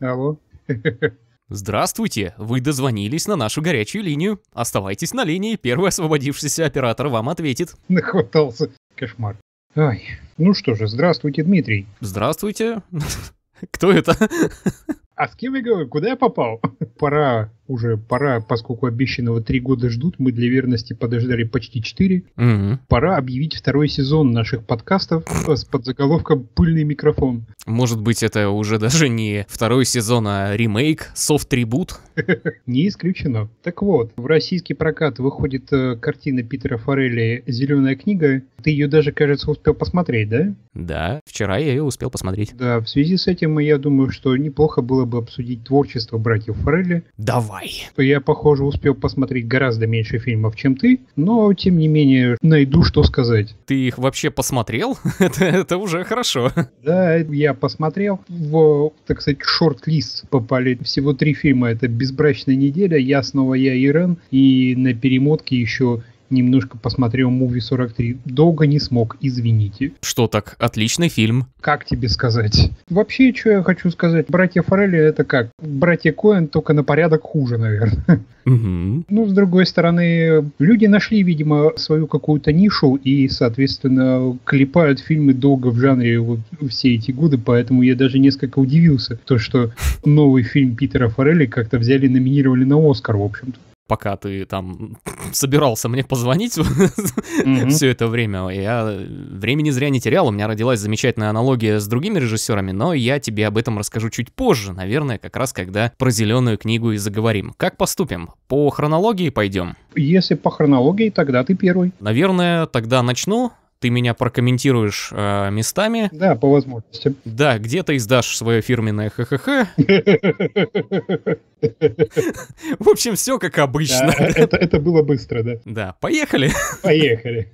Алло. Здравствуйте, вы дозвонились на нашу горячую линию. Оставайтесь на линии, первый освободившийся оператор вам ответит. Нахватался. Кошмар. Ай, ну что же, здравствуйте, Дмитрий. Здравствуйте. Кто это? А с кем я говорю? Куда я попал? Пора уже пора, поскольку обещанного три года ждут, мы для верности подождали почти четыре. Угу. Пора объявить второй сезон наших подкастов с подзаголовком «Пыльный микрофон». Может быть, это уже даже не второй сезон, а ремейк, софт-трибут? Не исключено. Так вот, в российский прокат выходит э, картина Питера Форелли «Зеленая книга». Ты ее даже, кажется, успел посмотреть, да? Да, вчера я ее успел посмотреть. Да, в связи с этим я думаю, что неплохо было бы обсудить творчество братьев Форелли. Давай! мой. Я, похоже, успел посмотреть гораздо меньше фильмов, чем ты, но, тем не менее, найду, что сказать. Ты их вообще посмотрел? это, это уже хорошо. Да, я посмотрел. В, так сказать, шорт-лист попали всего три фильма. Это «Безбрачная неделя», «Я снова я, Ирен» и на перемотке еще немножко посмотрел Муви 43. Долго не смог, извините. Что так, отличный фильм. Как тебе сказать? Вообще, что я хочу сказать? Братья Форелли это как? Братья Коэн только на порядок хуже, наверное. Угу. Ну, с другой стороны, люди нашли, видимо, свою какую-то нишу и, соответственно, клепают фильмы долго в жанре вот все эти годы, поэтому я даже несколько удивился, то, что новый фильм Питера Форелли как-то взяли и номинировали на Оскар, в общем-то пока ты там собирался мне позвонить mm-hmm. все это время. Я времени зря не терял, у меня родилась замечательная аналогия с другими режиссерами, но я тебе об этом расскажу чуть позже, наверное, как раз когда про зеленую книгу и заговорим. Как поступим? По хронологии пойдем? Если по хронологии, тогда ты первый. Наверное, тогда начну ты меня прокомментируешь э, местами. Да, по возможности. Да, где-то издашь свое фирменное ха-ха-ха. В общем, все как обычно. Это было быстро, да. Да, поехали. Поехали.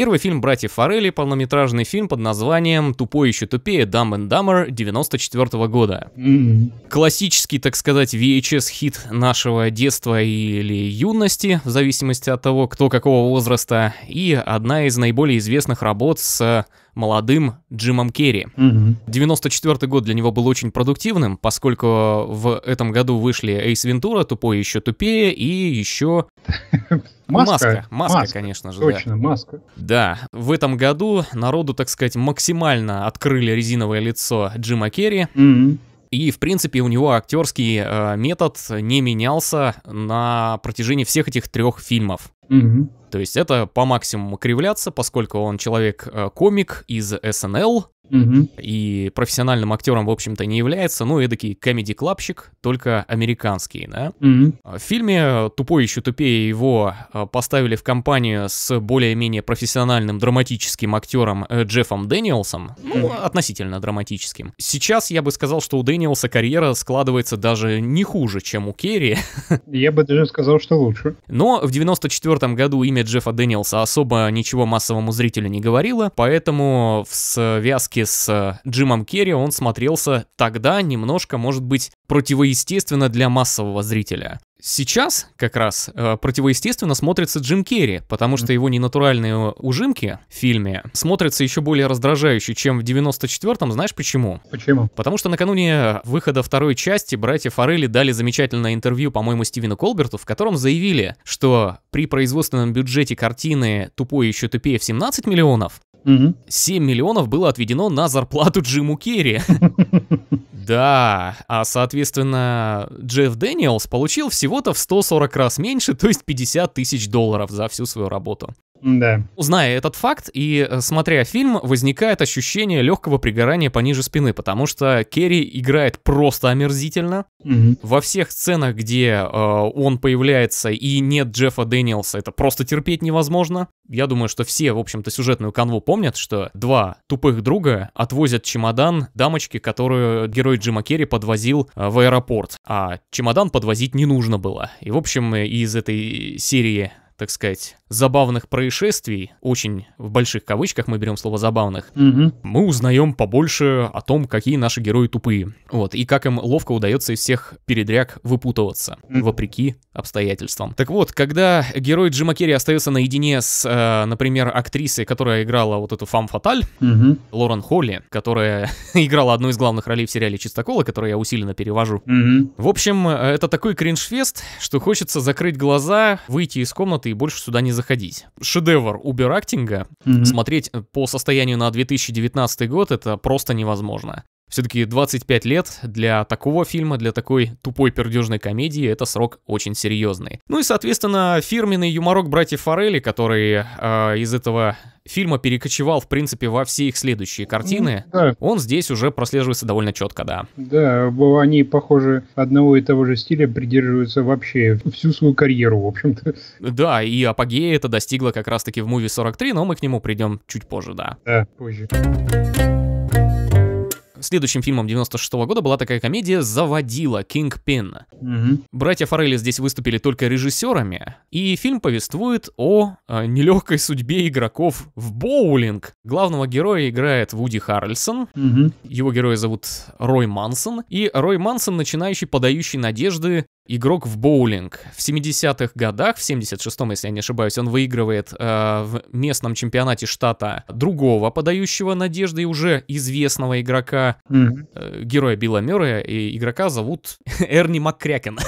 Первый фильм «Братьев Форелли» — полнометражный фильм под названием «Тупой еще тупее. Dumb and Dumber» 94 -го года. Mm-hmm. Классический, так сказать, VHS-хит нашего детства или юности, в зависимости от того, кто какого возраста, и одна из наиболее известных работ с молодым Джимом Керри. Mm-hmm. 94 год для него был очень продуктивным, поскольку в этом году вышли Эйс Вентура, Тупой еще тупее и еще... Маска, маска, маска, конечно же. Точно, да. маска. Да, в этом году народу, так сказать, максимально открыли резиновое лицо Джима Керри. Mm-hmm. И, в принципе, у него актерский э, метод не менялся на протяжении всех этих трех фильмов. Угу. То есть это по максимуму кривляться, поскольку он человек-комик э, из СНЛ угу. и профессиональным актером, в общем-то, не является, ну, эдакий комедий-клапщик, только американский, да? Угу. В фильме э, «Тупой еще тупее» его э, поставили в компанию с более-менее профессиональным драматическим актером Джеффом Дэниелсом, ну, относительно драматическим. Сейчас я бы сказал, что у Дэниелса карьера складывается даже не хуже, чем у Керри. Я бы даже сказал, что лучше. Но в 94 1994 году имя Джеффа Дэниелса особо ничего массовому зрителю не говорило, поэтому в связке с э, Джимом Керри он смотрелся тогда немножко, может быть, противоестественно для массового зрителя. Сейчас как раз э, противоестественно смотрится Джим Керри, потому что его ненатуральные э, ужимки в фильме смотрятся еще более раздражающе, чем в 94-м. Знаешь почему? Почему? Потому что накануне э, выхода второй части братья Форелли дали замечательное интервью, по-моему, Стивену Колберту, в котором заявили, что при производственном бюджете картины «Тупой еще тупее» в 17 миллионов, Угу. 7 миллионов было отведено на зарплату Джиму Керри. Да, а соответственно, Джефф Дэниелс получил всего-то в 140 раз меньше, то есть 50 тысяч долларов за всю свою работу. Да. Зная этот факт и э, смотря фильм, возникает ощущение легкого пригорания пониже спины, потому что Керри играет просто омерзительно. Угу. Во всех сценах, где э, он появляется и нет Джеффа Дэниелса, это просто терпеть невозможно. Я думаю, что все, в общем-то, сюжетную канву помнят, что два тупых друга отвозят чемодан дамочке, которую герой Джима Керри подвозил э, в аэропорт, а чемодан подвозить не нужно было. И, в общем, из этой серии так сказать, забавных происшествий, очень в больших кавычках мы берем слово забавных, угу. мы узнаем побольше о том, какие наши герои тупые. Вот, и как им ловко удается из всех передряг выпутываться, угу. вопреки обстоятельствам. Так вот, когда герой Джима Керри остается наедине с, э, например, актрисой, которая играла вот эту фам фаталь, угу. Лорен Холли, которая играла одну из главных ролей в сериале Чистокола, который я усиленно перевожу. Угу. В общем, э, это такой кринж-фест, что хочется закрыть глаза, выйти из комнаты и больше сюда не заходить. Шедевр убер-актинга mm-hmm. смотреть по состоянию на 2019 год это просто невозможно. Все-таки 25 лет для такого фильма, для такой тупой пердежной комедии это срок очень серьезный. Ну и, соответственно, фирменный юморок братьев Форели, который э, из этого фильма перекочевал, в принципе, во все их следующие ну картины, ну, да. он здесь уже прослеживается довольно четко, да. Да, они, похоже, одного и того же стиля придерживаются вообще всю свою карьеру, в общем-то. Да, и апогея это достигло как раз-таки в «Муви 43», но мы к нему придем чуть позже, да. Да, позже. Следующим фильмом 96 года была такая комедия «Заводила» Кинг Пин. Угу. Братья Форели здесь выступили только режиссерами, и фильм повествует о э, нелегкой судьбе игроков в боулинг. Главного героя играет Вуди Харрельсон, угу. его героя зовут Рой Мансон, и Рой Мансон начинающий подающий надежды игрок в боулинг. В 70-х годах, в 76-м, если я не ошибаюсь, он выигрывает э, в местном чемпионате штата другого подающего надежды и уже известного игрока, mm-hmm. э, героя Билла Мюррея, и игрока зовут Эрни Маккрякен.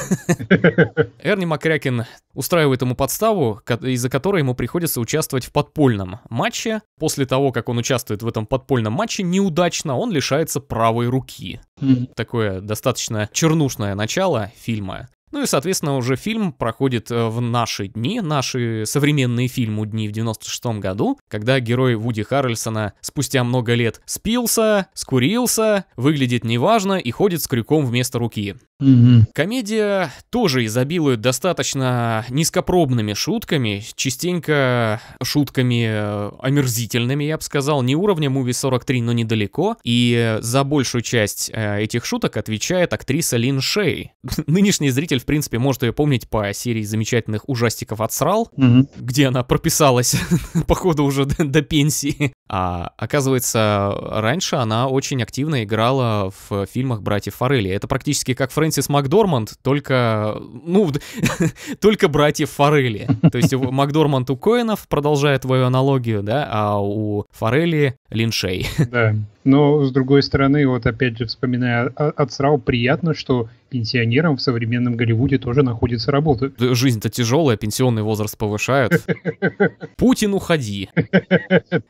Эрни Маккрякен устраивает ему подставу, из-за которой ему приходится участвовать в подпольном матче. После того, как он участвует в этом подпольном матче, неудачно он лишается правой руки. Mm-hmm. Такое достаточно чернушное начало фильма. Ну и, соответственно, уже фильм проходит э, в наши дни, наши современные фильмы «Дни» в 96 году, когда герой Вуди Харрельсона спустя много лет спился, скурился, выглядит неважно и ходит с крюком вместо руки. Угу. Комедия тоже изобилует достаточно низкопробными шутками, частенько шутками э, омерзительными, я бы сказал, не уровня Movie 43, но недалеко. И э, за большую часть э, этих шуток отвечает актриса Лин Шей. Нынешний зритель, в принципе, может ее помнить по серии замечательных ужастиков «Отсрал», угу. где она прописалась, походу, уже до пенсии. А, оказывается, раньше она очень активно играла в фильмах «Братьев Форелли». Это практически как Фрэнсис Макдорманд, только, ну, только «Братьев Форелли». То есть у Макдорманд у Коинов, продолжая твою аналогию, да, а у Форелли — Линшей. Да. Но, с другой стороны, вот опять же вспоминая отсрал, приятно, что пенсионерам в современном Голливуде тоже находится работа. Жизнь-то тяжелая, пенсионный возраст повышают. Путин, уходи.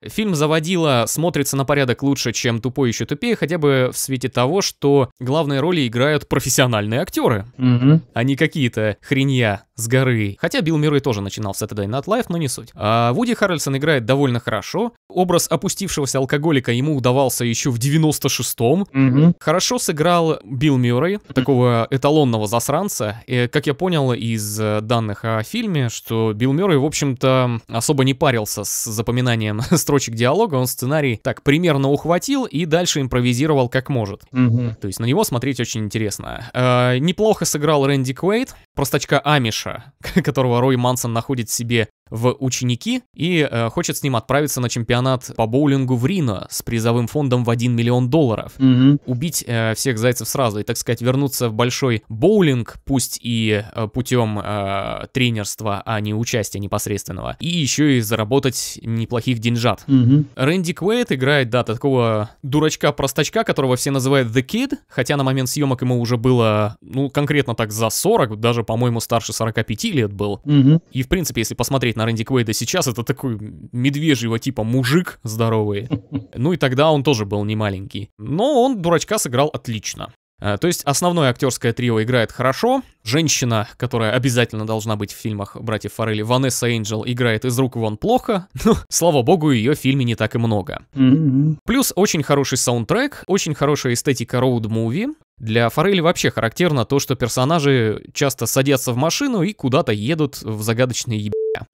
Фильм «Заводила» смотрится на порядок лучше, чем «Тупой еще тупее», хотя бы в свете того, что главные роли играют профессиональные актеры, а не какие-то хренья с горы. Хотя Билл Мюррей тоже начинал с Saturday Night Live, но не суть. А Вуди Харрельсон играет довольно хорошо. Образ опустившегося алкоголика ему удавался еще в 96-м. Mm-hmm. Хорошо сыграл Билл Мюррей, такого эталонного засранца. И, как я понял из э, данных о фильме, что Билл Мюррей, в общем-то, особо не парился с запоминанием строчек диалога. Он сценарий так примерно ухватил и дальше импровизировал как может. Mm-hmm. То есть на него смотреть очень интересно. Э, неплохо сыграл Рэнди Квейт, простачка Амиша, которого Рой Мансон находит себе в ученики и э, хочет с ним отправиться на чемпионат по боулингу в Рино с призовым фондом в 1 миллион долларов. Угу. Убить э, всех зайцев сразу и, так сказать, вернуться в большой боулинг, пусть и э, путем э, тренерства, а не участия непосредственного. И еще и заработать неплохих деньжат. Угу. Рэнди Квейт играет, да, такого дурачка-простачка, которого все называют The Kid, хотя на момент съемок ему уже было, ну, конкретно так за 40, даже, по-моему, старше 45 лет был. Угу. И, в принципе, если посмотреть на на Рэнди Квейда сейчас, это такой медвежьего типа мужик здоровый. Ну и тогда он тоже был не маленький. Но он дурачка сыграл отлично. Э, то есть основное актерское трио играет хорошо. Женщина, которая обязательно должна быть в фильмах братьев Форели, Ванесса Эйнджел, играет из рук вон плохо. Но, ну, слава богу, ее в фильме не так и много. Mm-hmm. Плюс очень хороший саундтрек, очень хорошая эстетика роуд-муви. Для Форели вообще характерно то, что персонажи часто садятся в машину и куда-то едут в загадочные еб...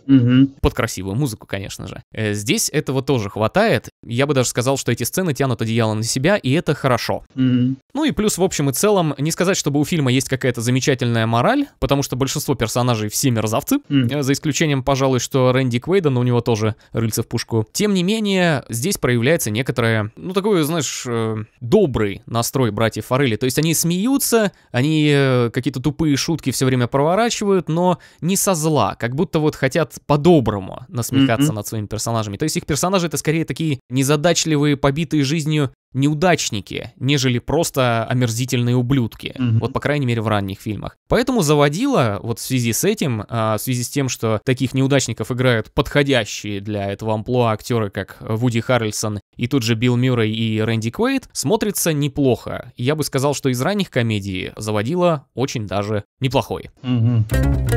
Угу. Под красивую музыку, конечно же. Э, здесь этого тоже хватает. Я бы даже сказал, что эти сцены тянут одеяло на себя, и это хорошо. Угу. Ну и плюс, в общем и целом, не сказать, чтобы у фильма есть какая-то замечательная мораль, потому что большинство персонажей все мерзавцы, угу. за исключением, пожалуй, что Рэнди Квейда, у него тоже рыльца в пушку. Тем не менее, здесь проявляется некоторое, ну такой, знаешь, э, добрый настрой братьев Форели. То есть есть они смеются, они э, какие-то тупые шутки все время проворачивают, но не со зла, как будто вот хотят по-доброму насмехаться mm-hmm. над своими персонажами. То есть их персонажи это скорее такие незадачливые, побитые жизнью неудачники, нежели просто омерзительные ублюдки. Mm-hmm. Вот, по крайней мере, в ранних фильмах. Поэтому заводила, вот в связи с этим, а, в связи с тем, что таких неудачников играют подходящие для этого амплуа актеры, как Вуди Харрельсон и тут же Билл Мюррей и Рэнди Куэйт, смотрится неплохо. Я бы сказал, что из ранних комедий заводила очень даже неплохой. Mm-hmm.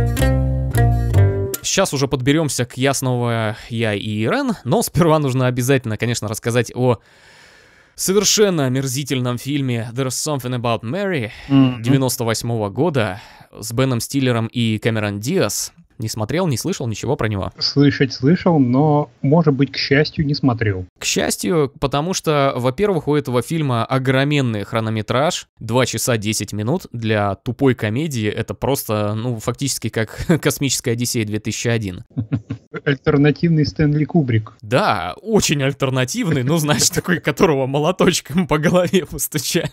Сейчас уже подберемся к ясного я и Ирен, но сперва нужно обязательно, конечно, рассказать о совершенно омерзительном фильме There's Something About Mary 98 -го года с Беном Стиллером и Кэмерон Диас, не смотрел, не слышал ничего про него? Слышать слышал, но, может быть, к счастью, не смотрел. К счастью, потому что, во-первых, у этого фильма огроменный хронометраж. 2 часа 10 минут для тупой комедии это просто, ну, фактически как «Космическая Одиссея 2001». Альтернативный Стэнли Кубрик. Да, очень альтернативный, ну, значит, такой, которого молоточком по голове постучали.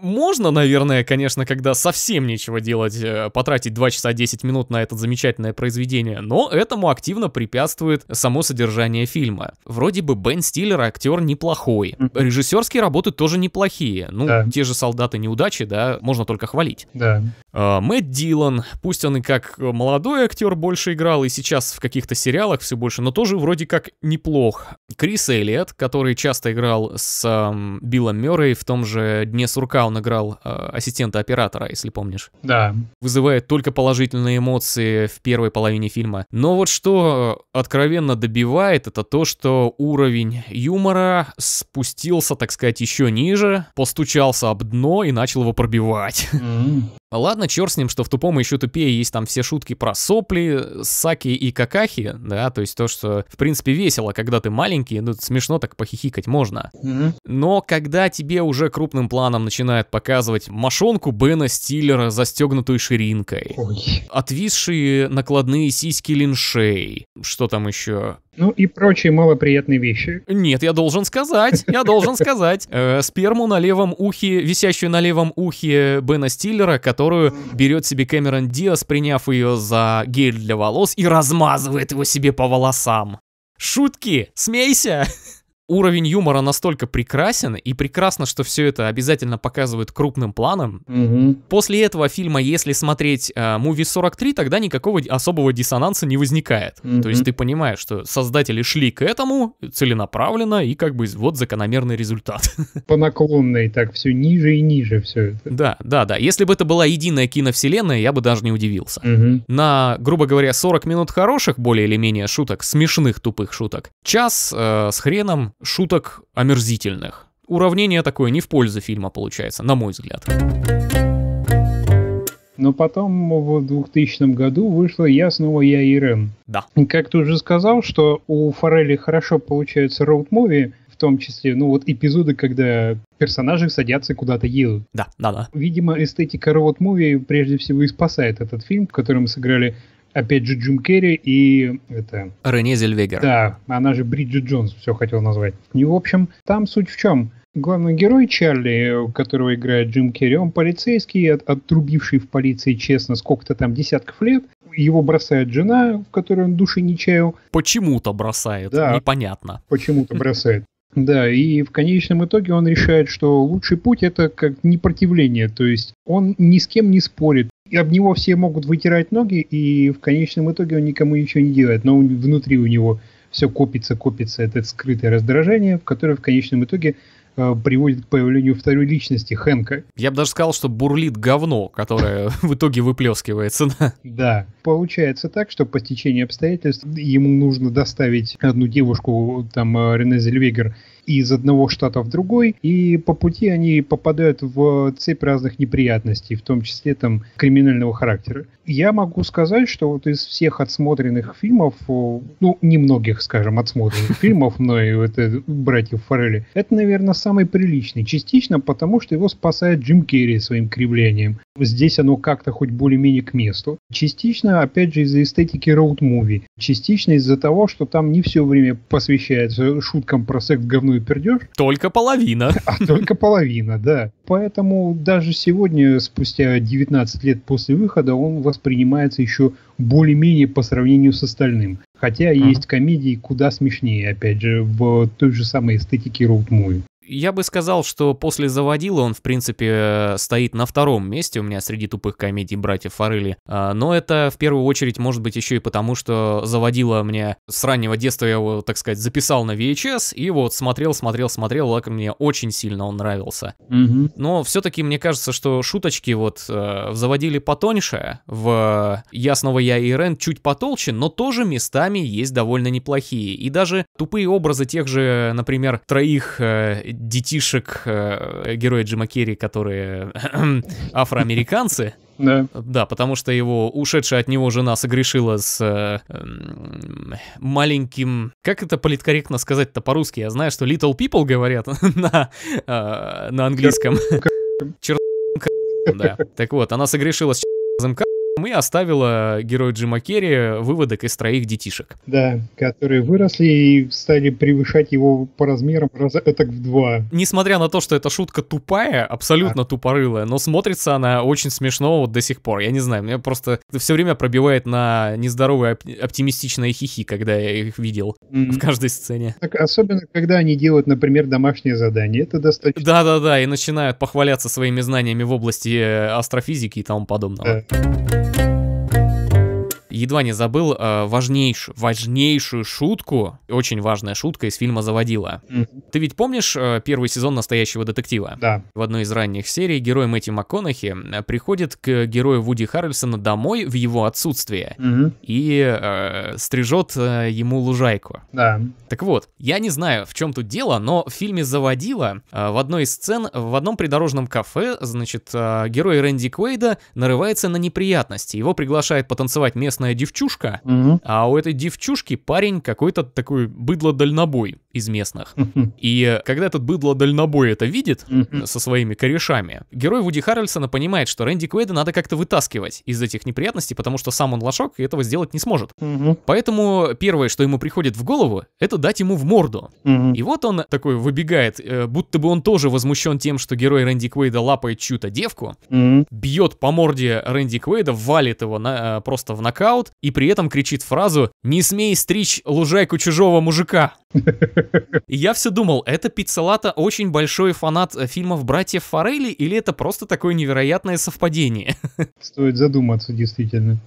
Можно, наверное, конечно, когда совсем нечего делать, э, потратить 2 часа 10 минут на этот замечательный произведение, но этому активно препятствует само содержание фильма. Вроде бы Бен Стиллер актер неплохой. Режиссерские работы тоже неплохие. Ну, да. те же «Солдаты неудачи», да, можно только хвалить. Да. А, Мэтт Дилан, пусть он и как молодой актер больше играл, и сейчас в каких-то сериалах все больше, но тоже вроде как неплох. Крис Эллиот, который часто играл с э, Биллом Мюррей, в том же «Дне сурка» он играл э, ассистента оператора, если помнишь. Да. Вызывает только положительные эмоции в первой второй половине фильма. Но вот что э, откровенно добивает, это то, что уровень юмора спустился, так сказать, еще ниже, постучался об дно и начал его пробивать. Mm -hmm. Ладно, черт с ним, что в тупом и еще тупее есть там все шутки про сопли, саки и какахи, да, то есть то, что в принципе весело, когда ты маленький, ну смешно так похихикать можно. Mm-hmm. Но когда тебе уже крупным планом начинают показывать мошонку Бена Стиллера, застегнутую ширинкой, Ой. отвисшие накладные сиськи линшей, что там еще, ну и прочие малоприятные вещи. Нет, я должен сказать, я должен сказать. Э, сперму на левом ухе, висящую на левом ухе Бена Стиллера, которую берет себе Кэмерон Диас, приняв ее за гель для волос и размазывает его себе по волосам. Шутки, смейся! уровень юмора настолько прекрасен, и прекрасно, что все это обязательно показывают крупным планом. Угу. После этого фильма, если смотреть э, Movie 43, тогда никакого особого диссонанса не возникает. Угу. То есть ты понимаешь, что создатели шли к этому целенаправленно, и как бы вот закономерный результат. По наклонной так все ниже и ниже все это. Да, да, да. Если бы это была единая киновселенная, я бы даже не удивился. Угу. На, грубо говоря, 40 минут хороших, более или менее шуток, смешных тупых шуток, час э, с хреном, шуток омерзительных. Уравнение такое не в пользу фильма получается, на мой взгляд. Но потом в 2000 году вышло «Я снова я и Рен». Да. Как ты уже сказал, что у Форели хорошо получается роуд-муви, в том числе, ну вот эпизоды, когда персонажи садятся куда-то едут. Да, да, да. Видимо, эстетика роуд-муви прежде всего и спасает этот фильм, в котором сыграли опять же Джим Керри и это... Рене Зельвегер. Да, она же Бриджит Джонс, все хотел назвать. И, в общем, там суть в чем? Главный герой Чарли, которого играет Джим Керри, он полицейский, от, отрубивший в полиции, честно, сколько-то там десятков лет. Его бросает жена, в которой он души не чаял. Почему-то бросает, да, непонятно. Почему-то бросает. Да, и в конечном итоге он решает, что лучший путь это как непротивление, то есть он ни с кем не спорит, и об него все могут вытирать ноги, и в конечном итоге он никому ничего не делает, но внутри у него все копится, копится это скрытое раздражение, которое в конечном итоге э, приводит к появлению второй личности Хэнка. Я бы даже сказал, что бурлит говно, которое в итоге выплескивается. Да. да. Получается так, что по стечению обстоятельств ему нужно доставить одну девушку, там, э, Рене Зельвегер, из одного штата в другой, и по пути они попадают в цепь разных неприятностей, в том числе там криминального характера. Я могу сказать, что вот из всех отсмотренных фильмов, ну, немногих, скажем, отсмотренных фильмов мною, э, это «Братьев Форели», это, наверное, самый приличный. Частично потому, что его спасает Джим Керри своим кривлением. Здесь оно как-то хоть более-менее к месту. Частично, опять же, из-за эстетики роуд-муви. Частично из-за того, что там не все время посвящается шуткам про секс, говно и и пердеж. Только половина. А только половина, да. Поэтому даже сегодня, спустя 19 лет после выхода, он воспринимается еще более-менее по сравнению с остальным. Хотя есть комедии куда смешнее, опять же, в той же самой эстетике роуд-муви я бы сказал, что после «Заводила» он, в принципе, э, стоит на втором месте у меня среди тупых комедий «Братьев Форели». А, но это, в первую очередь, может быть еще и потому, что «Заводила» мне с раннего детства, я его, так сказать, записал на VHS, и вот смотрел, смотрел, смотрел, как мне очень сильно он нравился. Угу. Но все-таки мне кажется, что шуточки вот э, в «Заводили» потоньше, в «Я снова я и Рен» чуть потолще, но тоже местами есть довольно неплохие. И даже тупые образы тех же, например, троих э, детишек э, героя Джима Керри, которые афроамериканцы. Да. Да, потому что его ушедшая от него жена согрешила с э, э, маленьким... Как это политкорректно сказать-то по-русски? Я знаю, что little people говорят на, э, на английском. Черт. Да. Так вот, она согрешила с черт мы оставила герою Джима Керри выводок из троих детишек. Да, которые выросли и стали превышать его по размерам раза так в два. Несмотря на то, что эта шутка тупая, абсолютно да. тупорылая, но смотрится она очень смешно вот до сих пор. Я не знаю, меня просто все время пробивает на нездоровые оп- оптимистичные хихи, когда я их видел mm-hmm. в каждой сцене. Так, особенно, когда они делают, например, домашнее задание. Это достаточно... Да-да-да, и начинают похваляться своими знаниями в области э, астрофизики и тому подобного. Да. Thank you. едва не забыл э, важнейшую, важнейшую шутку, очень важная шутка из фильма «Заводила». Mm. Ты ведь помнишь э, первый сезон «Настоящего детектива»? Да. В одной из ранних серий герой Мэтти МакКонахи э, приходит к герою Вуди Харрельсона домой в его отсутствие mm-hmm. и э, стрижет э, ему лужайку. Да. Так вот, я не знаю, в чем тут дело, но в фильме «Заводила» э, в одной из сцен в одном придорожном кафе, значит, э, герой Рэнди Куэйда нарывается на неприятности. Его приглашает потанцевать местная классная девчушка, угу. а у этой девчушки парень какой-то такой быдло-дальнобой из местных. И э, когда этот быдло-дальнобой это видит со своими корешами, герой Вуди Харрельсона понимает, что Рэнди Куэйда надо как-то вытаскивать из этих неприятностей, потому что сам он лошок и этого сделать не сможет. Поэтому первое, что ему приходит в голову, это дать ему в морду. И вот он такой выбегает, э, будто бы он тоже возмущен тем, что герой Рэнди Куэйда лапает чью-то девку, бьет по морде Рэнди Куэйда, валит его на, э, просто в нокаут, нокаут и при этом кричит фразу «Не смей стричь лужайку чужого мужика». И я все думал, это пиццелата очень большой фанат э, фильмов «Братьев Форели» или это просто такое невероятное совпадение? Стоит задуматься, действительно.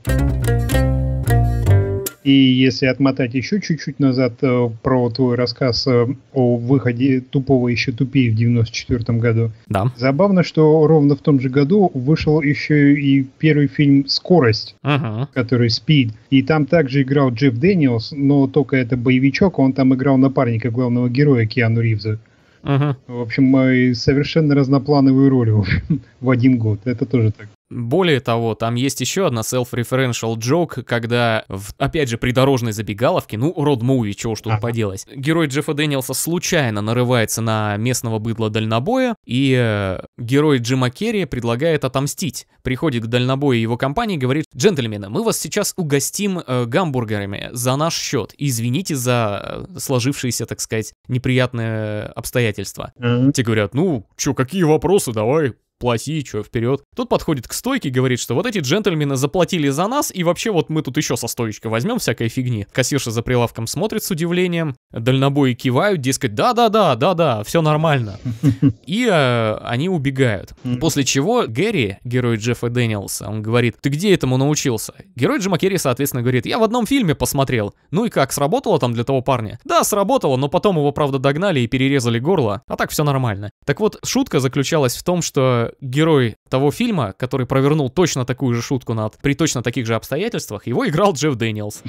И если отмотать еще чуть-чуть назад э, про твой рассказ э, о выходе тупого еще тупее в 94 году. Да. Забавно, что ровно в том же году вышел еще и первый фильм «Скорость», ага. который "Speed", И там также играл Джефф Дэниелс, но только это боевичок, он там играл напарника главного героя Киану Ривза. Ага. В общем, э, совершенно разноплановую роль в один год. Это тоже так более того, там есть еще одна self-referential joke, когда, в, опять же, придорожной забегаловке, ну, род-муви, чего что тут поделать, герой Джеффа Дэниелса случайно нарывается на местного быдла дальнобоя, и э, герой Джима Керри предлагает отомстить. Приходит к дальнобою его компании и говорит, джентльмены, мы вас сейчас угостим э, гамбургерами за наш счет, извините за э, сложившиеся, так сказать, неприятные обстоятельства. Mm-hmm. Те говорят, ну, чё, какие вопросы, давай, плати, чё, вперед. Тут подходит к стойке и говорит, что вот эти джентльмены заплатили за нас, и вообще вот мы тут еще со стоечкой возьмем всякой фигни. Кассирша за прилавком смотрит с удивлением, дальнобои кивают, дескать, да-да-да, да-да, все нормально. И э, они убегают. После чего Гэри, герой Джеффа Дэниелса, он говорит, ты где этому научился? Герой Джима Керри, соответственно, говорит, я в одном фильме посмотрел. Ну и как, сработало там для того парня? Да, сработало, но потом его, правда, догнали и перерезали горло, а так все нормально. Так вот, шутка заключалась в том, что герой того фильма, который провернул точно такую же шутку над при точно таких же обстоятельствах, его играл Джефф Дэниелс.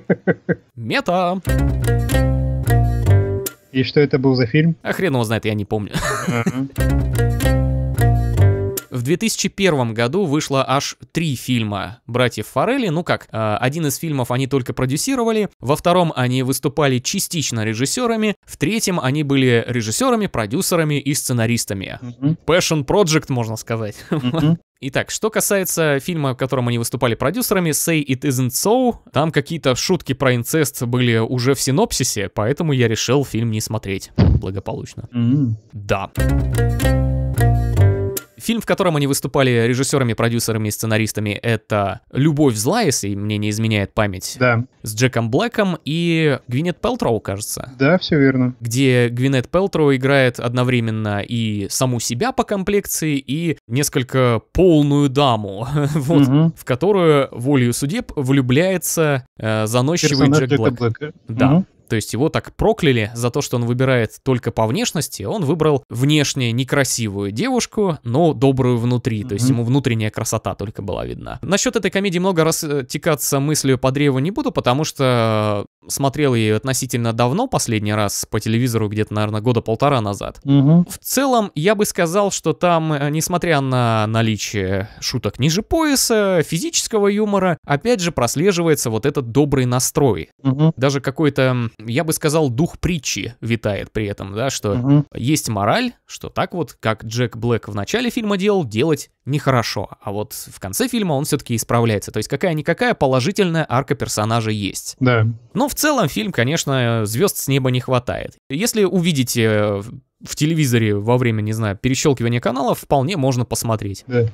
Мета. И что это был за фильм? А хрен его знает, я не помню. Uh-huh. В 2001 году вышло аж три фильма «Братьев Форелли». Ну как, э, один из фильмов они только продюсировали, во втором они выступали частично режиссерами, в третьем они были режиссерами, продюсерами и сценаристами. Mm-hmm. Passion Project, можно сказать. Mm-hmm. Итак, что касается фильма, в котором они выступали продюсерами, Say It Isn't So, там какие-то шутки про инцест были уже в синопсисе, поэтому я решил фильм не смотреть благополучно. Mm-hmm. Да. Фильм, в котором они выступали режиссерами, продюсерами и сценаристами, это «Любовь зла», если мне не изменяет память. Да. С Джеком Блэком и Гвинет Пелтроу, кажется. Да, все верно. Где Гвинет Пелтроу играет одновременно и саму себя по комплекции, и несколько полную даму, вот, угу. в которую волею судеб влюбляется э, заносчивый Персонаж Джек Блэк. Блэка. Да. Угу. То есть его так прокляли за то, что он выбирает только по внешности. Он выбрал внешне некрасивую девушку, но добрую внутри. То есть ему внутренняя красота только была видна. Насчет этой комедии много раз э, текаться мыслью по древу не буду, потому что э, смотрел ее относительно давно, последний раз по телевизору где-то, наверное, года полтора назад. mm В целом, я бы сказал, что там, э, несмотря на наличие шуток ниже пояса, физического юмора, опять же прослеживается вот этот добрый настрой. mm Даже какой-то я бы сказал, дух притчи витает при этом, да, что угу. есть мораль, что так вот, как Джек Блэк в начале фильма делал, делать нехорошо, а вот в конце фильма он все-таки исправляется. То есть какая-никакая положительная арка персонажа есть. Да. Но в целом фильм, конечно, звезд с неба не хватает. Если увидите э, в телевизоре во время, не знаю, перещелкивания каналов, вполне можно посмотреть. Да.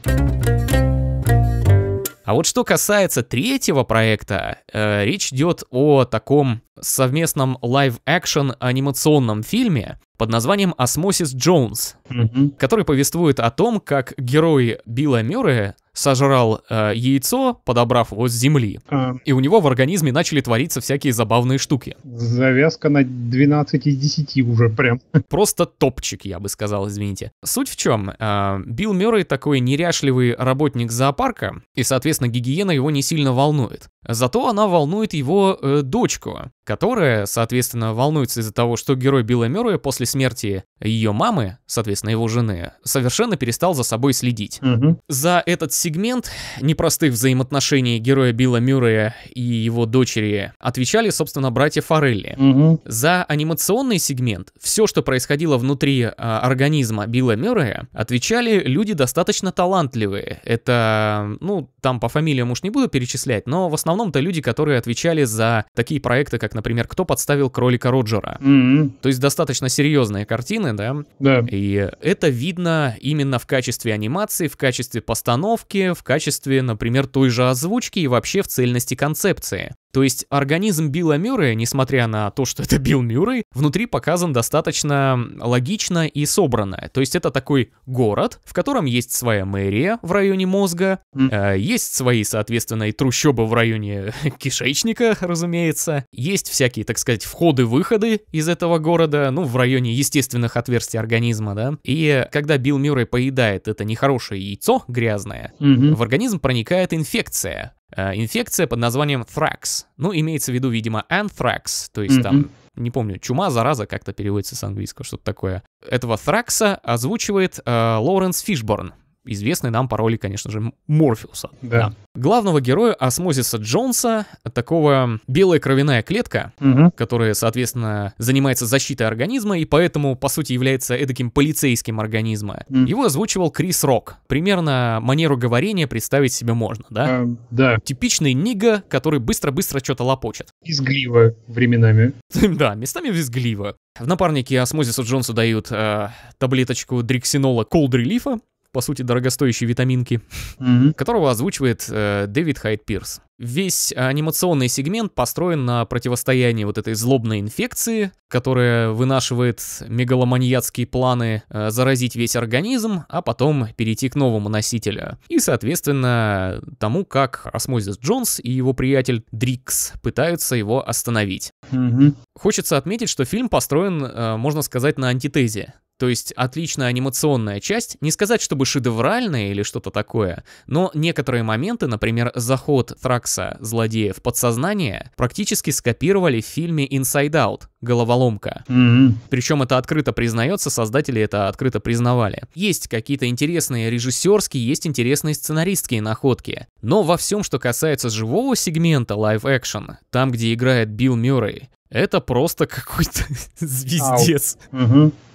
А вот что касается третьего проекта, э, речь идет о таком совместном лайв-экшен анимационном фильме под названием «Осмосис Джонс», mm-hmm. который повествует о том, как герой Билла Мюррея сожрал э, яйцо, подобрав его с земли, а. и у него в организме начали твориться всякие забавные штуки. Завязка на 12 из 10 уже прям. Просто топчик, я бы сказал, извините. Суть в чем, э, Билл Мюррей такой неряшливый работник зоопарка, и, соответственно, гигиена его не сильно волнует. Зато она волнует его э, дочку, которая, соответственно, волнуется из-за того, что герой Билла Мюррея после смерти ее мамы, соответственно, его жены, совершенно перестал за собой следить. Угу. За этот сегмент непростых взаимоотношений героя Билла Мюррея и его дочери отвечали, собственно, братья Форелли. Угу. За анимационный сегмент все, что происходило внутри э, организма Билла Мюррея, отвечали люди достаточно талантливые. Это, ну, там по фамилиям уж не буду перечислять, но в основном-то люди, которые отвечали за такие проекты, как, например, «Кто подставил кролика Роджера». Угу. То есть достаточно серьезные картины, да? Да. И это видно именно в качестве анимации, в качестве постановки, ошибки в качестве, например, той же озвучки и вообще в цельности концепции. То есть организм Билла Мюррея, несмотря на то, что это Билл Мюррей, внутри показан достаточно логично и собрано. То есть это такой город, в котором есть своя мэрия в районе мозга, э, есть свои, соответственно, и трущобы в районе кишечника, разумеется, есть всякие, так сказать, входы-выходы из этого города, ну, в районе естественных отверстий организма, да. И когда Билл Мюррей поедает это нехорошее яйцо грязное, угу. в организм проникает инфекция. Э, инфекция под названием thrax. Ну, имеется в виду, видимо, anthrax, то есть угу. там не помню, чума, зараза, как-то переводится с английского, что-то такое. Этого Фракса озвучивает э, Лоуренс Фишборн известный нам пароль, конечно же, Морфеуса. Да. да. Главного героя Осмозиса Джонса, такого белая кровяная клетка, угу. которая, соответственно, занимается защитой организма и поэтому, по сути, является эдаким полицейским организма. Угу. Его озвучивал Крис Рок. Примерно манеру говорения представить себе можно, да? А, да. Типичный нига, который быстро-быстро что-то лопочет. Изгливо временами. Да, местами визгливо. В напарнике осмозису Джонсу дают э, таблеточку дриксинола колд релифа, по сути, дорогостоящей витаминки, mm-hmm. которого озвучивает э, Дэвид Хайт Пирс. Весь анимационный сегмент построен на противостоянии вот этой злобной инфекции, которая вынашивает мегаломаньяцкие планы э, заразить весь организм, а потом перейти к новому носителю. И, соответственно, тому, как Осмозис Джонс и его приятель Дрикс пытаются его остановить. Угу. Хочется отметить, что фильм построен, э, можно сказать, на антитезе. То есть отличная анимационная часть, не сказать, чтобы шедевральная или что-то такое, но некоторые моменты, например, заход Тракс Макса, злодеев подсознания, практически скопировали в фильме Inside Out, головоломка. Mm-hmm. Причем это открыто признается, создатели это открыто признавали. Есть какие-то интересные режиссерские, есть интересные сценаристские находки. Но во всем, что касается живого сегмента live-action, там, где играет Билл Мюррей, это просто какой-то звездец.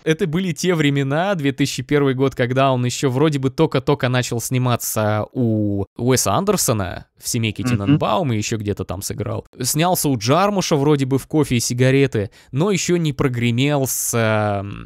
Это были те времена, 2001 год, когда он еще вроде бы только-только начал сниматься у Уэса Андерсона в «Семейке угу. Тиненбаум» и еще где-то там сыграл. Снялся у Джармуша вроде бы в «Кофе и сигареты», но еще не прогремел с э,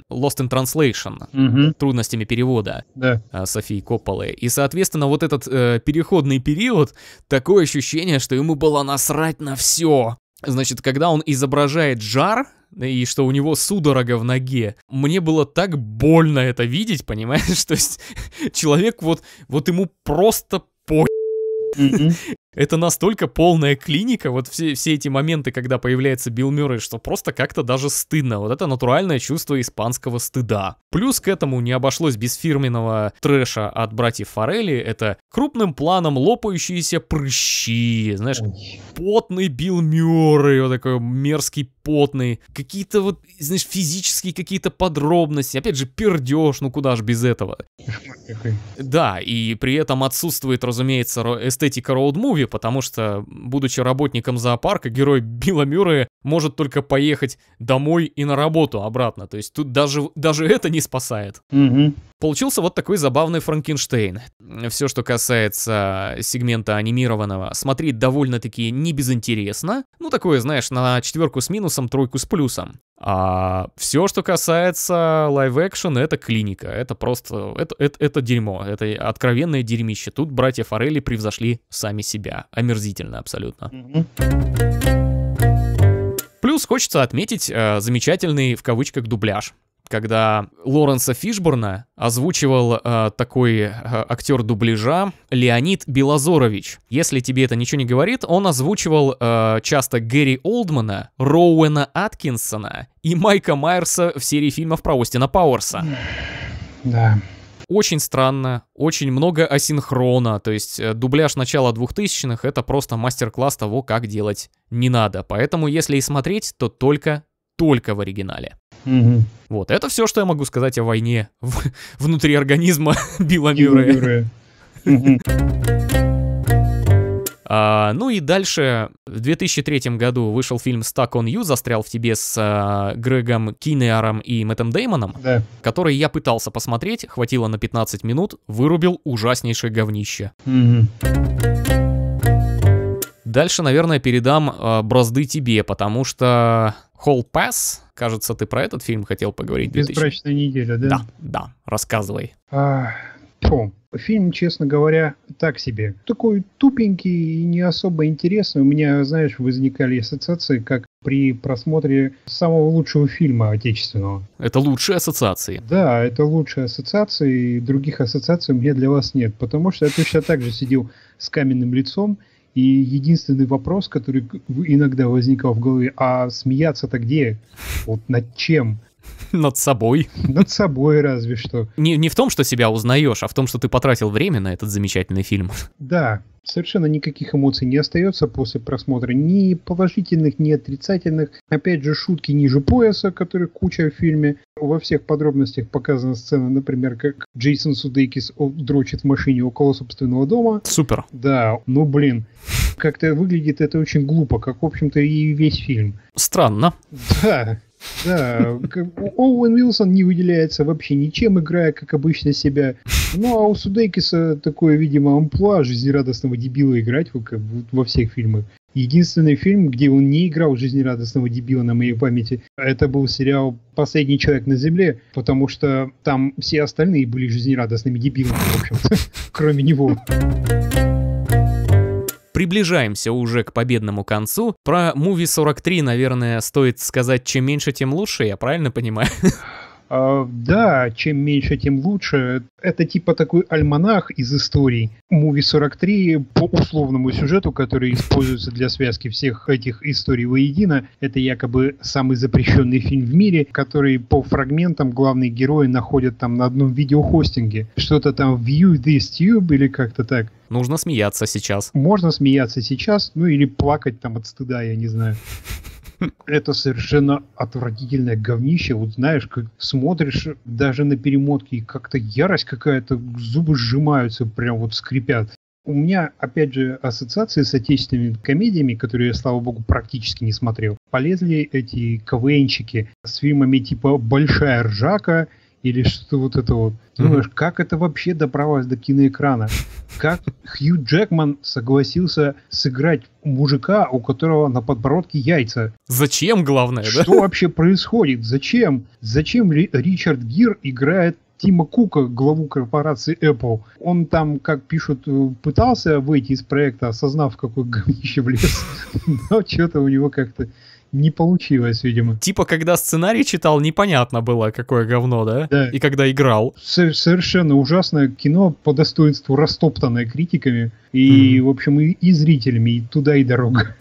«Lost in Translation», трудностями перевода да. Э, Софии Копполы. И, соответственно, вот этот э, переходный период, такое ощущение, что ему было насрать на все. Значит, когда он изображает жар, и что у него судорога в ноге. Мне было так больно это видеть, понимаешь? То есть человек вот, вот ему просто по... Mm -hmm это настолько полная клиника, вот все, все эти моменты, когда появляется Билл Мюррей, что просто как-то даже стыдно. Вот это натуральное чувство испанского стыда. Плюс к этому не обошлось без фирменного трэша от братьев Форелли. Это крупным планом лопающиеся прыщи, знаешь, потный Билл Мюррей, вот такой мерзкий потный, какие-то вот, знаешь, физические какие-то подробности, опять же, пердеж, ну куда ж без этого. Да, и при этом отсутствует, разумеется, эстетика роуд-муви, потому что, будучи работником зоопарка, герой Билла Мюррея может только поехать домой и на работу обратно. То есть тут даже, даже это не спасает. Угу. Получился вот такой забавный Франкенштейн. Все, что касается сегмента анимированного, смотреть довольно-таки не безинтересно. Ну, такое, знаешь, на четверку с минусом, тройку с плюсом. А все, что касается лайв-экшен, это клиника. Это просто... Это, это, это дерьмо. Это откровенное дерьмище. Тут братья Форелли превзошли сами себя. Омерзительно абсолютно. Плюс хочется отметить э, замечательный в кавычках дубляж когда Лоренса Фишборна озвучивал э, такой э, актер дубляжа Леонид Белозорович. Если тебе это ничего не говорит, он озвучивал э, часто Гэри Олдмана, Роуэна Аткинсона и Майка Майерса в серии фильмов про Остина Пауэрса. Да очень странно, очень много асинхрона, то есть э, дубляж начала 2000-х это просто мастер-класс того, как делать не надо. Поэтому если и смотреть, то только только в оригинале. Угу. Вот, это все, что я могу сказать о войне в, внутри организма Билла Мюррея. Uh, ну и дальше, в 2003 году вышел фильм «Stuck on You», «Застрял в тебе» с uh, Грегом Кинеаром и Мэттом Деймоном, да. который я пытался посмотреть, хватило на 15 минут, вырубил ужаснейшее говнище. Угу. Дальше, наверное, передам uh, бразды тебе, потому что Холл Пасс. Кажется, ты про этот фильм хотел поговорить. Безбрачная неделя, да? Да, да. Рассказывай. А, фу. Фильм, честно говоря, так себе. Такой тупенький и не особо интересный. У меня, знаешь, возникали ассоциации, как при просмотре самого лучшего фильма отечественного. Это лучшие ассоциации. Да, это лучшие ассоциации, и других ассоциаций у меня для вас нет, потому что я точно так же сидел с каменным лицом и единственный вопрос, который иногда возникал в голове, а смеяться-то где? Вот над чем? Над собой. Над собой разве что. Не, не в том, что себя узнаешь, а в том, что ты потратил время на этот замечательный фильм. Да, совершенно никаких эмоций не остается после просмотра, ни положительных, ни отрицательных. Опять же, шутки ниже пояса, которые куча в фильме. Во всех подробностях показана сцена, например, как Джейсон Судейкис дрочит в машине около собственного дома. Супер. Да, ну блин, как-то выглядит это очень глупо, как, в общем-то, и весь фильм. Странно. Да. Да, Оуэн Уилсон не выделяется вообще ничем, играя, как обычно, себя. Ну, а у Судейкиса такое, видимо, амплуа жизнерадостного дебила играть во, во всех фильмах. Единственный фильм, где он не играл жизнерадостного дебила на моей памяти, это был сериал «Последний человек на земле», потому что там все остальные были жизнерадостными дебилами, в общем-то, кроме него приближаемся уже к победному концу. Про Movie 43, наверное, стоит сказать, чем меньше, тем лучше, я правильно понимаю? А, да, чем меньше, тем лучше. Это типа такой альманах из историй. Муви 43 по условному сюжету, который используется для связки всех этих историй воедино, это якобы самый запрещенный фильм в мире, который по фрагментам главные герои находят там на одном видеохостинге. Что-то там View This Tube или как-то так. Нужно смеяться сейчас. Можно смеяться сейчас, ну или плакать там от стыда, я не знаю это совершенно отвратительное говнище. Вот знаешь, как смотришь даже на перемотки, и как-то ярость какая-то, зубы сжимаются, прям вот скрипят. У меня, опять же, ассоциации с отечественными комедиями, которые я, слава богу, практически не смотрел. Полезли эти КВНчики с фильмами типа «Большая ржака», или что-то вот это вот. Ты думаешь, как это вообще добралось до киноэкрана? Как Хью Джекман согласился сыграть мужика, у которого на подбородке яйца? Зачем, главное, что да? Что вообще происходит? Зачем? Зачем Ри- Ричард Гир играет Тима Кука, главу корпорации Apple. Он там, как пишут, э, пытался выйти из проекта, осознав, какой говнище влез. Но что-то у него как-то не получилось, видимо. Типа, когда сценарий читал, непонятно было, какое говно, да? Да. И когда играл. совершенно ужасное кино по достоинству растоптанное критиками и, mm в общем, и, и зрителями, и туда и дорога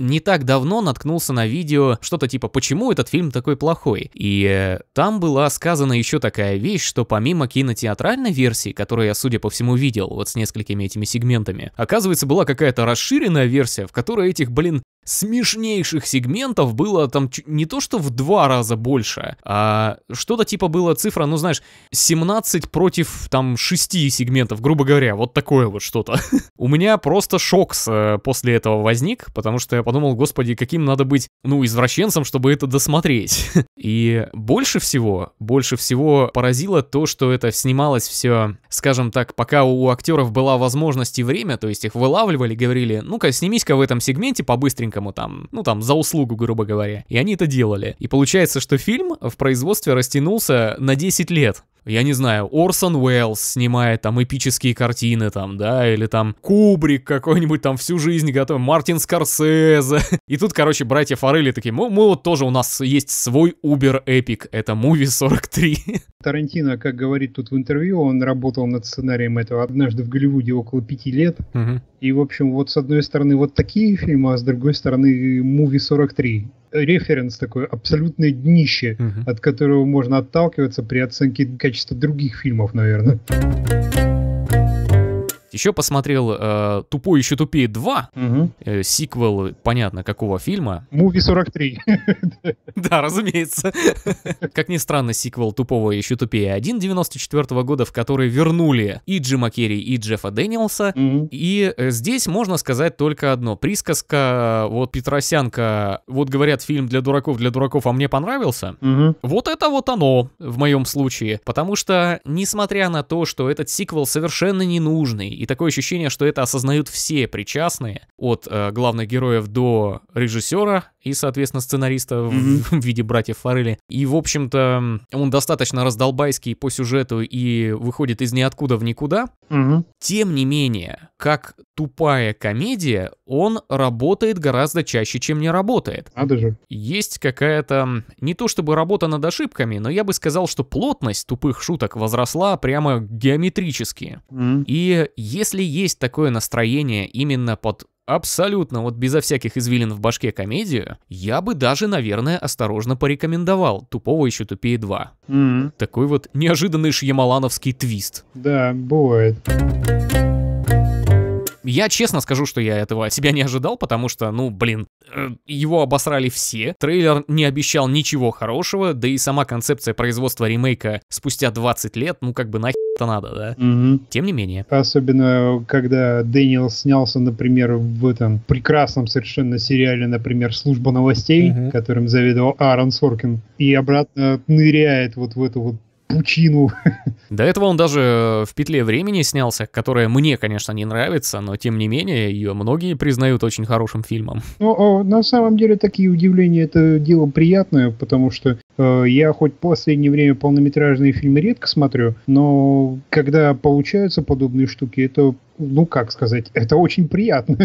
не так давно наткнулся на видео что-то типа «Почему этот фильм такой плохой?» И э, там была сказана еще такая вещь, что помимо кинотеатральной версии, которую я, судя по всему, видел, вот с несколькими этими сегментами, оказывается, была какая-то расширенная версия, в которой этих, блин, смешнейших сегментов было там не то что в два раза больше, а что-то типа было цифра, ну знаешь, 17 против там 6 сегментов, грубо говоря, вот такое вот что-то. У меня просто шок э, после этого возник, потому что я подумал, господи, каким надо быть, ну, извращенцем, чтобы это досмотреть. И больше всего, больше всего поразило то, что это снималось все, скажем так, пока у актеров была возможность и время, то есть их вылавливали, говорили, ну-ка, снимись-ка в этом сегменте побыстренько, по-маленькому там, ну там, за услугу, грубо говоря. И они это делали. И получается, что фильм в производстве растянулся на 10 лет я не знаю, Орсон Уэллс снимает там эпические картины там, да, или там Кубрик какой-нибудь там всю жизнь готов, Мартин Скорсезе. И тут, короче, братья Форели такие, мы, мы вот тоже у нас есть свой Uber-эпик, это Movie 43. Тарантино, как говорит тут в интервью, он работал над сценарием этого однажды в Голливуде около пяти лет. Угу. И, в общем, вот с одной стороны вот такие фильмы, а с другой стороны Movie 43 референс такой, абсолютное днище, угу. от которого можно отталкиваться при оценке качества других фильмов, наверное. Еще посмотрел э, «Тупой еще тупее 2», угу. э, сиквел, понятно, какого фильма. «Муви 43». Да, разумеется. Как ни странно, сиквел «Тупого еще тупее 1» 94 года, в который вернули и Джима Керри, и Джеффа Дэниелса. Угу. И э, здесь можно сказать только одно. Присказка, вот Петросянка, вот говорят, фильм для дураков, для дураков, а мне понравился. Угу. Вот это вот оно в моем случае. Потому что, несмотря на то, что этот сиквел совершенно ненужный, и такое ощущение, что это осознают все причастные, от э, главных героев до режиссера, и, соответственно, сценариста mm-hmm. в виде братьев Форели. И, в общем-то, он достаточно раздолбайский по сюжету и выходит из ниоткуда в никуда. Mm-hmm. Тем не менее, как тупая комедия, он работает гораздо чаще, чем не работает. Надо же. Есть какая-то, не то чтобы работа над ошибками, но я бы сказал, что плотность тупых шуток возросла прямо геометрически. Mm-hmm. И если есть такое настроение именно под абсолютно вот безо всяких извилин в башке комедию, я бы даже, наверное, осторожно порекомендовал «Тупого еще тупее 2». Mm-hmm. Такой вот неожиданный шьямалановский твист. Да, бывает. Бывает. Я честно скажу, что я этого от себя не ожидал, потому что, ну, блин, э, его обосрали все. Трейлер не обещал ничего хорошего, да и сама концепция производства ремейка спустя 20 лет, ну, как бы нахер это надо, да? Угу. Тем не менее. Особенно, когда Дэниел снялся, например, в этом прекрасном совершенно сериале, например, «Служба новостей», угу. которым заведовал Аарон Соркин, и обратно ныряет вот в эту вот пучину. До этого он даже э, в «Петле времени» снялся, которая мне, конечно, не нравится, но тем не менее ее многие признают очень хорошим фильмом. Ну, а на самом деле такие удивления это дело приятное, потому что э, я хоть в последнее время полнометражные фильмы редко смотрю, но когда получаются подобные штуки, это, ну как сказать, это очень приятно.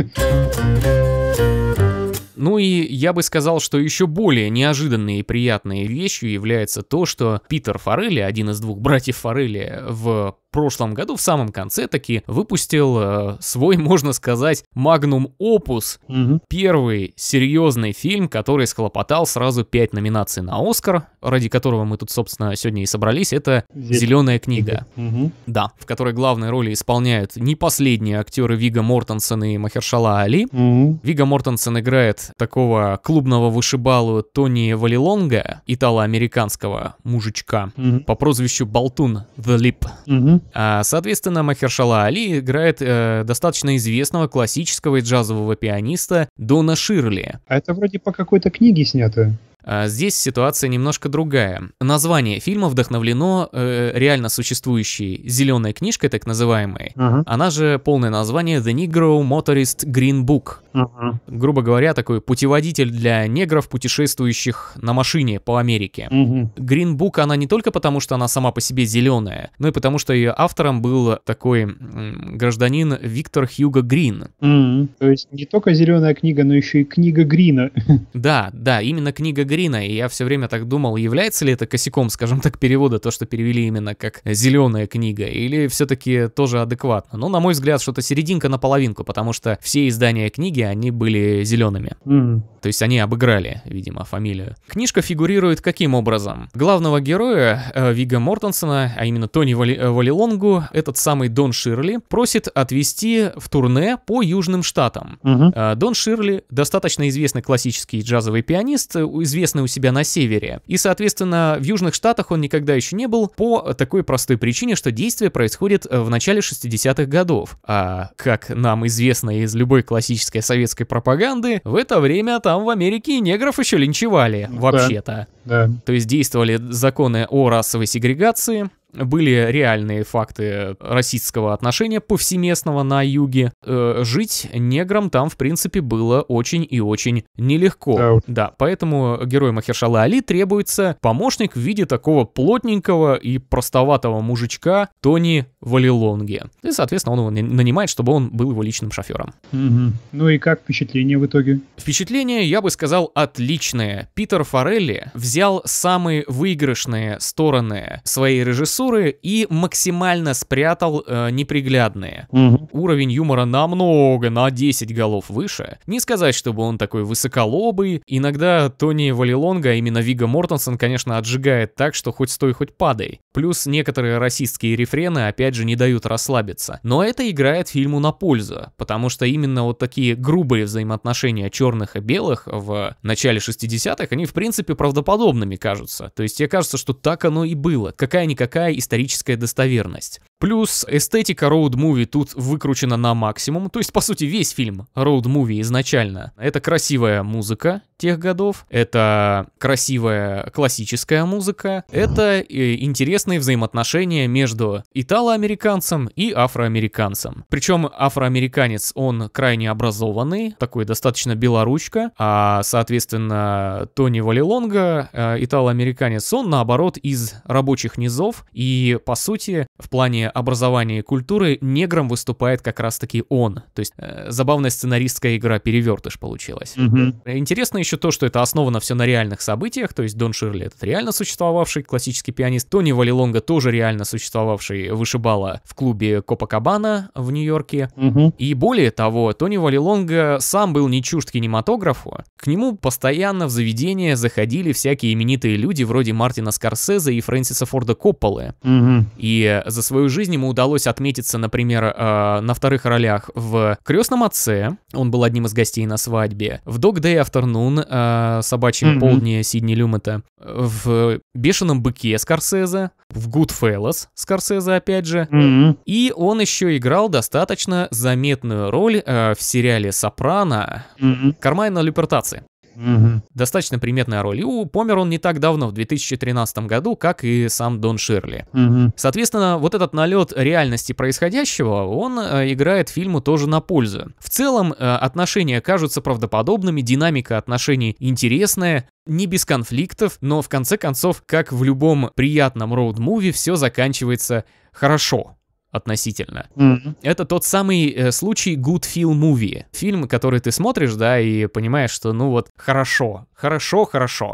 Ну и я бы сказал, что еще более неожиданной и приятной вещью является то, что Питер Форелли, один из двух братьев Форелли в прошлом году, в самом конце таки, выпустил э, свой, можно сказать, магнум опус. Угу. Первый серьезный фильм, который схлопотал сразу пять номинаций на Оскар, ради которого мы тут, собственно, сегодня и собрались, это «Зеленая книга». Угу. Да, в которой главные роли исполняют не последние актеры Вига Мортенсен и Махершала Али. Угу. Вига Мортенсен играет такого клубного вышибалу Тони Валилонга, итало-американского мужичка, угу. по прозвищу Болтун The Lip. Угу. А, соответственно, Махершала Али играет э, достаточно известного классического и джазового пианиста Дона Ширли. А это вроде по какой-то книге снято. А здесь ситуация немножко другая. Название фильма вдохновлено э, реально существующей зеленой книжкой, так называемой. Uh-huh. Она же полное название The Negro Motorist Green Book. Uh-huh. Грубо говоря, такой путеводитель для негров, путешествующих на машине по Америке. Uh-huh. Green Book она не только потому, что она сама по себе зеленая, но и потому, что ее автором был такой гражданин Виктор Хьюго Грин. Uh-huh. То есть не только зеленая книга, но еще и книга Грина. Да, да, именно книга Грина Грина, и я все время так думал, является ли это косяком, скажем так, перевода, то, что перевели именно как «зеленая книга», или все-таки тоже адекватно. Но, ну, на мой взгляд, что-то серединка на половинку, потому что все издания книги, они были зелеными. Mm. То есть они обыграли, видимо, фамилию. Книжка фигурирует каким образом? Главного героя э, Вига Мортенсона, а именно Тони Вали, э, Валилонгу, этот самый Дон Ширли, просит отвезти в турне по Южным Штатам. Mm-hmm. Э, Дон Ширли достаточно известный классический джазовый пианист, известный известный у себя на севере. И, соответственно, в Южных Штатах он никогда еще не был по такой простой причине, что действие происходит э, в начале 60-х годов. А как нам известно из любой классической советской пропаганды, в это время там в Америке негров еще линчевали, вообще-то. Да. То есть действовали законы о расовой сегрегации, были реальные факты российского отношения повсеместного на юге, э, жить неграм там, в принципе, было очень и очень нелегко. Да, да поэтому герой Махершала Али требуется помощник в виде такого плотненького и простоватого мужичка Тони Валилонги. И, соответственно, он его нанимает, чтобы он был его личным шофером. Угу. Ну и как впечатление в итоге? Впечатление, я бы сказал, отличное. Питер Форелли взял самые выигрышные стороны своей режиссуры, цензуры и максимально спрятал э, неприглядные. Угу. Уровень юмора намного, на 10 голов выше. Не сказать, чтобы он такой высоколобый. Иногда Тони Валилонга, а именно Вига Мортенсон, конечно, отжигает так, что хоть стой, хоть падай. Плюс некоторые расистские рефрены, опять же, не дают расслабиться. Но это играет фильму на пользу, потому что именно вот такие грубые взаимоотношения черных и белых в начале 60-х, они в принципе правдоподобными кажутся. То есть тебе кажется, что так оно и было. Какая-никакая историческая достоверность. Плюс эстетика роуд-муви тут выкручена на максимум, то есть, по сути, весь фильм роуд-муви изначально. Это красивая музыка тех годов, это красивая классическая музыка, это э, интересные взаимоотношения между итало-американцем и афроамериканцем. Причем афроамериканец, он крайне образованный, такой достаточно белоручка, а, соответственно, Тони Валилонга, э, итало-американец, он, наоборот, из рабочих низов, и, по сути, в плане образования и культуры негром выступает как раз-таки он. То есть э, забавная сценаристская игра перевертыш получилась. Mm-hmm. Интересно еще то, что это основано все на реальных событиях, то есть Дон Ширли это реально существовавший классический пианист, Тони Валилонга тоже реально существовавший вышибала в клубе Копакабана в Нью-Йорке. Mm-hmm. И более того, Тони Валилонга сам был не чужд кинематографу. К нему постоянно в заведение заходили всякие именитые люди вроде Мартина Скорсезе и Фрэнсиса Форда Копполы. Mm-hmm. И за свою жизнь ему удалось отметиться, например, э, на вторых ролях в «Крестном отце», он был одним из гостей на свадьбе, в «Dog Day Afternoon», э, «Собачьем mm-hmm. полдне» Сидни Люмета, в «Бешеном быке» Скорсезе, в «Goodfellas» Скорсезе, опять же, mm-hmm. и он еще играл достаточно заметную роль э, в сериале «Сопрано» mm-hmm. Кармайна Люпертаци. Угу. Достаточно приметная роль. И помер он не так давно, в 2013 году, как и сам Дон Ширли. Угу. Соответственно, вот этот налет реальности происходящего, он э, играет фильму тоже на пользу. В целом, э, отношения кажутся правдоподобными, динамика отношений интересная, не без конфликтов, но в конце концов, как в любом приятном роуд-муви, все заканчивается хорошо относительно. Mm-hmm. Это тот самый э, случай good feel movie. Фильм, который ты смотришь, да, и понимаешь, что ну вот хорошо, хорошо, хорошо.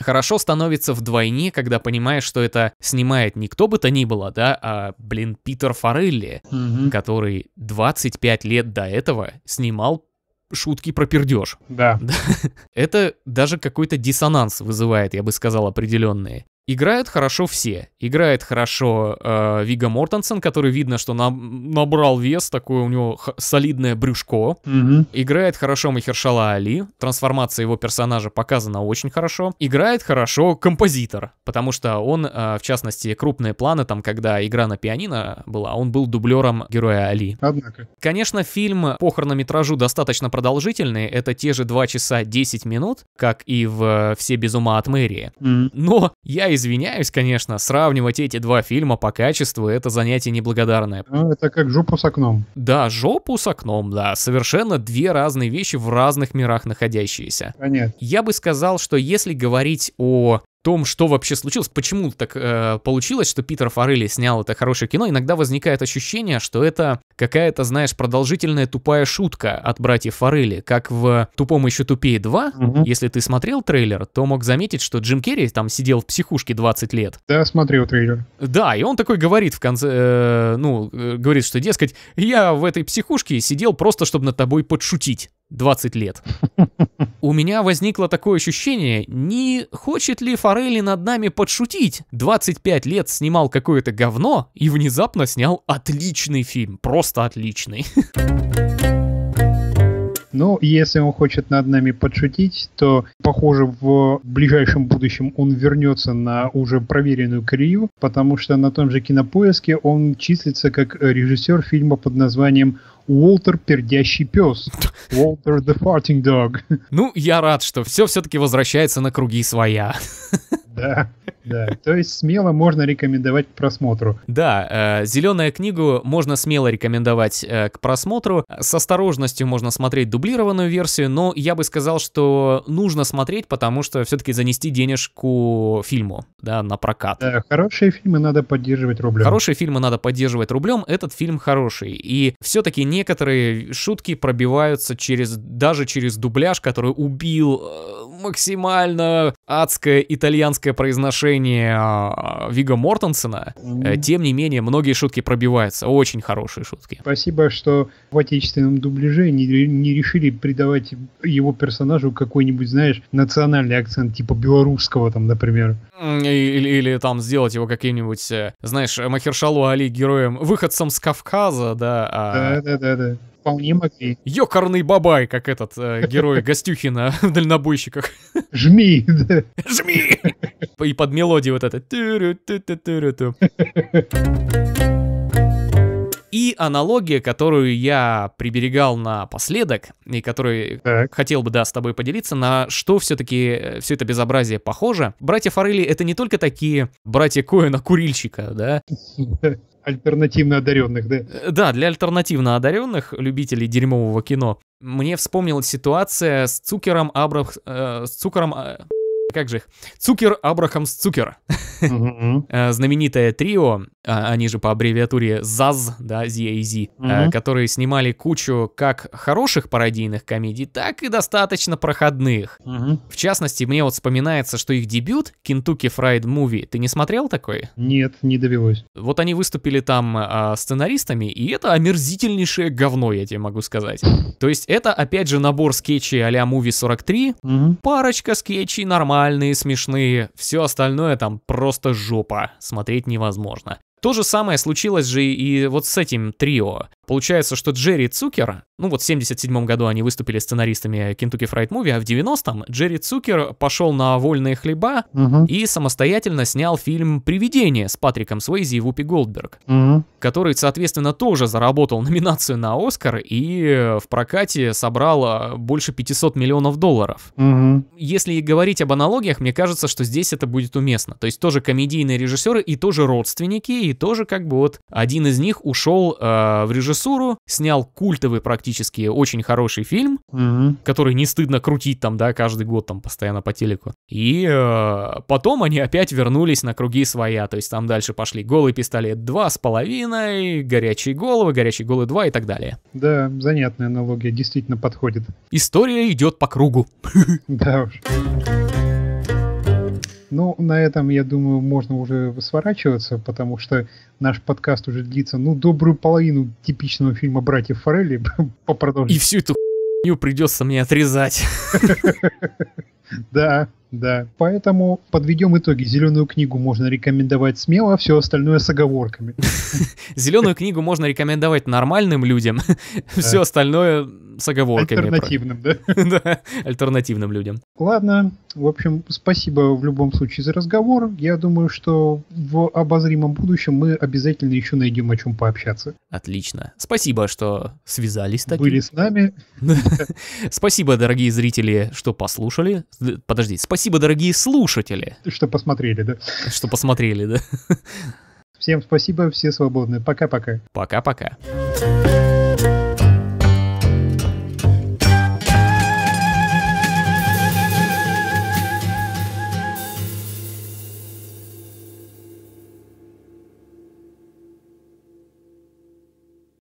Хорошо становится вдвойне, когда понимаешь, что это снимает не кто бы то ни было, да, а, блин, Питер Форелли, mm-hmm. который 25 лет до этого снимал шутки про пердеж. Да. Это даже какой-то диссонанс вызывает, я бы сказал, определенные. Играют хорошо все. Играет хорошо э, Вига Мортенсен, который видно, что на, набрал вес, такое у него солидное брюшко. Mm-hmm. Играет хорошо Махершала Али. Трансформация его персонажа показана очень хорошо. Играет хорошо композитор, потому что он, э, в частности, крупные планы, там, когда игра на пианино была, он был дублером героя Али. Однако. Конечно, фильм по хронометражу достаточно продолжительный. Это те же 2 часа 10 минут, как и в «Все без ума от мэрии». Mm-hmm. Но я из извиняюсь, конечно, сравнивать эти два фильма по качеству — это занятие неблагодарное. Ну, это как жопу с окном. Да, жопу с окном, да. Совершенно две разные вещи в разных мирах находящиеся. Конечно. Я бы сказал, что если говорить о том, что вообще случилось, почему так э, получилось, что Питер Форелли снял это хорошее кино, иногда возникает ощущение, что это какая-то, знаешь, продолжительная тупая шутка от братьев Форелли, как в «Тупом еще тупее 2». Угу. Если ты смотрел трейлер, то мог заметить, что Джим Керри там сидел в психушке 20 лет. Да, смотрел трейлер. Да, и он такой говорит в конце, э, ну, э, говорит, что, дескать, я в этой психушке сидел просто, чтобы над тобой подшутить. 20 лет. У меня возникло такое ощущение, не хочет ли Форели над нами подшутить? 25 лет снимал какое-то говно и внезапно снял отличный фильм, просто отличный. Ну, если он хочет над нами подшутить, то, похоже, в ближайшем будущем он вернется на уже проверенную колею, потому что на том же кинопоиске он числится как режиссер фильма под названием Уолтер Пердящий Пес. Уолтер The Farting Dog. Ну, я рад, что все все-таки возвращается на круги своя. Да, да. То есть смело можно рекомендовать к просмотру. Да, э, зеленую книгу можно смело рекомендовать э, к просмотру. С осторожностью можно смотреть дублированную версию, но я бы сказал, что нужно смотреть, потому что все-таки занести денежку фильму, да, на прокат. Да, хорошие фильмы надо поддерживать рублем. Хорошие фильмы надо поддерживать рублем. Этот фильм хороший. И все-таки некоторые шутки пробиваются через, даже через дубляж, который убил э, максимально адское итальянское американское произношение э, Вига Мортенсена, э, тем не менее, многие шутки пробиваются. Очень хорошие шутки. Спасибо, что в отечественном дубляже не, не решили придавать его персонажу какой-нибудь, знаешь, национальный акцент, типа белорусского там, например. Или, или там сделать его каким-нибудь, э, знаешь, Махершалу Али героем, выходцем с Кавказа, да. А... Да, да, да, да вполне могли. Ёкарный бабай, как этот э, герой Гостюхина в дальнобойщиках. Жми! Жми! И под мелодию вот это. И аналогия, которую я приберегал напоследок, и которую так. хотел бы, да, с тобой поделиться, на что все-таки э, все это безобразие похоже. Братья Форели — это не только такие братья Коэна-курильщика, да? Альтернативно одаренных, да? Э, да, для альтернативно одаренных любителей дерьмового кино. Мне вспомнилась ситуация с Цукером Абрах... Э, с Цукером... как же их? Цукер Абрахамс Цукер. Знаменитое трио, а, они же по аббревиатуре ЗАЗ, да, ZAZ, угу. Э, которые снимали кучу как хороших пародийных комедий, так и достаточно проходных. Угу. В частности, мне вот вспоминается, что их дебют "Кентукки Фрайд Муви". ты не смотрел такой? Нет, не довелось. Вот они выступили там э, сценаристами, и это омерзительнейшее говно, я тебе могу сказать. То есть это, опять же, набор скетчей а-ля Movie 43, угу. парочка скетчей нормальные, смешные, все остальное там просто жопа, смотреть невозможно. То же самое случилось же и вот с этим трио. Получается, что Джерри Цукер, ну вот в 77 году они выступили сценаристами Кентуки Фрайт Муви, а в 90-м Джерри Цукер пошел на вольные хлеба угу. и самостоятельно снял фильм «Привидение» с Патриком Суэйзи и Вупи Голдберг, угу. который, соответственно, тоже заработал номинацию на «Оскар» и в прокате собрал а, больше 500 миллионов долларов. Угу. Если говорить об аналогиях, мне кажется, что здесь это будет уместно. То есть тоже комедийные режиссеры и тоже родственники, и тоже как бы вот один из них ушел э, в режиссуру, снял культовый практически очень хороший фильм, mm который не стыдно крутить там, да, каждый год там постоянно по телеку. И э, потом они опять вернулись на круги своя, то есть там дальше пошли «Голый пистолет 2» с половиной, «Горячие головы», «Горячие головы 2» и так далее. Да, занятная аналогия, действительно подходит. История идет по кругу. Да уж. Ну, на этом, я думаю, можно уже сворачиваться, потому что наш подкаст уже длится, ну, добрую половину типичного фильма «Братьев Форелли» по продолжению. И всю эту хуйню придется мне отрезать. Да, да. Поэтому подведем итоги. Зеленую книгу можно рекомендовать смело, все остальное с оговорками. Зеленую книгу можно рекомендовать нормальным людям, все остальное с оговорками. Альтернативным, да? Да, альтернативным людям. Ладно, в общем, спасибо в любом случае за разговор. Я думаю, что в обозримом будущем мы обязательно еще найдем о чем пообщаться. Отлично. Спасибо, что связались так. Были с нами. Спасибо, дорогие зрители, что послушали. Подожди, спасибо, дорогие слушатели. Что посмотрели, да? Что посмотрели, да. Всем спасибо, все свободны. Пока-пока. Пока-пока.